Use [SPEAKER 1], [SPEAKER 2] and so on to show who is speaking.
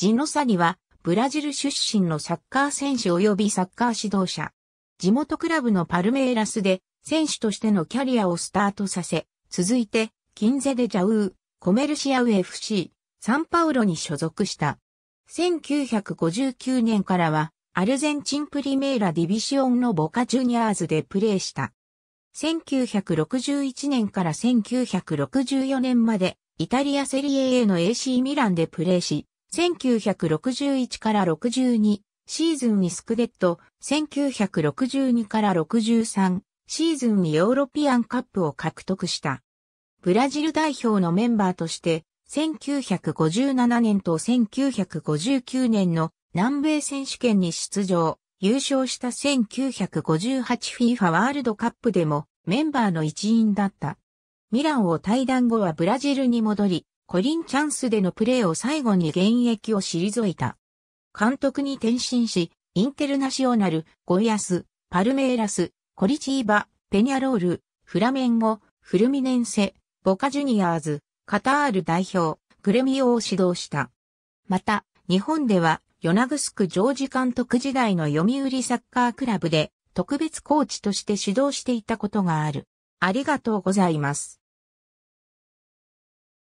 [SPEAKER 1] ジノサニは、ブラジル出身のサッカー選手及びサッカー指導者。地元クラブのパルメイラスで、選手としてのキャリアをスタートさせ、続いて、キンゼデジャウー、コメルシアウ FC、サンパウロに所属した。1959年からは、アルゼンチンプリメーラディビシオンのボカジュニアーズでプレーした。1961年から1964年まで、イタリアセリエ A の AC ミランでプレーし、1961から62シーズンにスクデット、1962から63シーズンにヨーロピアンカップを獲得した。ブラジル代表のメンバーとして、1957年と1959年の南米選手権に出場、優勝した 1958FIFA ワールドカップでもメンバーの一員だった。ミランを退団後はブラジルに戻り、コリンチャンスでのプレーを最後に現役を退いた。監督に転身し、インテルナショナル、ゴイアス、パルメイラス、コリチーバ、ペニャロール、フラメンゴ、フルミネンセ、ボカジュニアーズ、カタール代表、グレミオを指導した。また、日本では、ヨナグスクジョージ監督時代の読売サッカークラブで、特別コーチとして指導していたことがある。ありがとうございます。